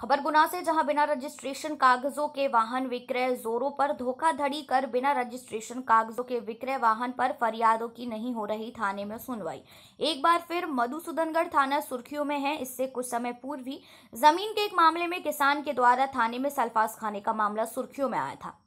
खबर गुना से जहां बिना रजिस्ट्रेशन कागजों के वाहन विक्रय जोरों पर धोखाधड़ी कर बिना रजिस्ट्रेशन कागजों के विक्रय वाहन पर फरियादों की नहीं हो रही थाने में सुनवाई एक बार फिर मधुसूदनगढ़ थाना सुर्खियों में है इससे कुछ समय पूर्व ही जमीन के एक मामले में किसान के द्वारा थाने में सल्फास खाने का मामला सुर्खियों में आया था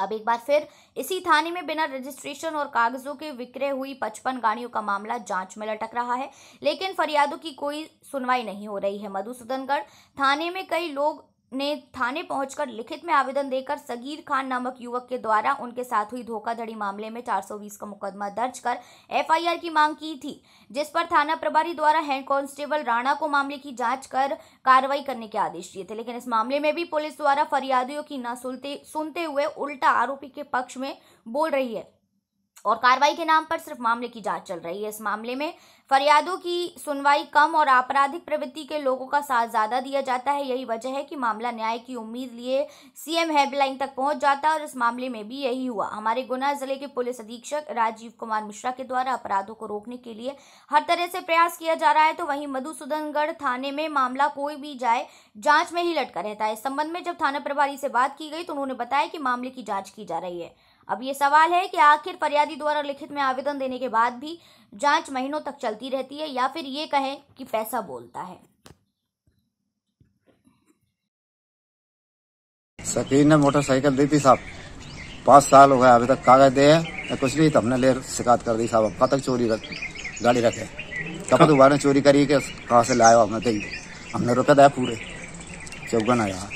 अब एक बार फिर इसी थाने में बिना रजिस्ट्रेशन और कागजों के विक्रय हुई पचपन गाड़ियों का मामला जांच में लटक रहा है लेकिन फरियादों की कोई सुनवाई नहीं हो रही है मधुसूदनगढ़ थाने में कई लोग ने थाने पहुंचकर लिखित में आवेदन देकर सगीर खान नामक युवक के द्वारा उनके साथ हुई धोखाधड़ी मामले में 420 का मुकदमा दर्ज कर एफआईआर की मांग की थी जिस पर थाना प्रभारी द्वारा हेड कांस्टेबल राणा को मामले की जांच कर कार्रवाई करने के आदेश दिए थे लेकिन इस मामले में भी पुलिस द्वारा फरियादियों की न सुनते सुनते हुए उल्टा आरोपी के पक्ष में बोल रही है और कार्रवाई के नाम पर सिर्फ मामले की जांच चल रही है इस मामले में फरियादों की सुनवाई कम और आपराधिक प्रवृत्ति के लोगों का साथ ज़्यादा दिया जाता है यही वजह है कि मामला न्याय की उम्मीद लिए सीएम हेल्पलाइन तक पहुंच जाता है और इस मामले में भी यही हुआ हमारे गुना जिले के पुलिस अधीक्षक राजीव कुमार मिश्रा के द्वारा अपराधों को रोकने के लिए हर तरह से प्रयास किया जा रहा है तो वहीं मधुसूदनगढ़ थाने में मामला कोई भी जाए जाँच में ही लटका रहता है इस संबंध में जब थाना प्रभारी से बात की गई तो उन्होंने बताया कि मामले की जाँच की जा रही है अब ये सवाल है कि आखिर फरियादी द्वारा लिखित में आवेदन देने के बाद भी जांच महीनों तक चलती रहती है या फिर ये कहें कि पैसा बोलता है सकीन ने मोटरसाइकिल दी थी साहब पाँच साल हो गए अभी तक कागज दे है कुछ नहीं तो हमने ले शिकायत कर दी साहब कब तक चोरी रख गाड़ी रखे कब तो दोबारा चोरी करी के कहाँ से लाया हमने दे हमने रुपये दिया पूरे चौगन आया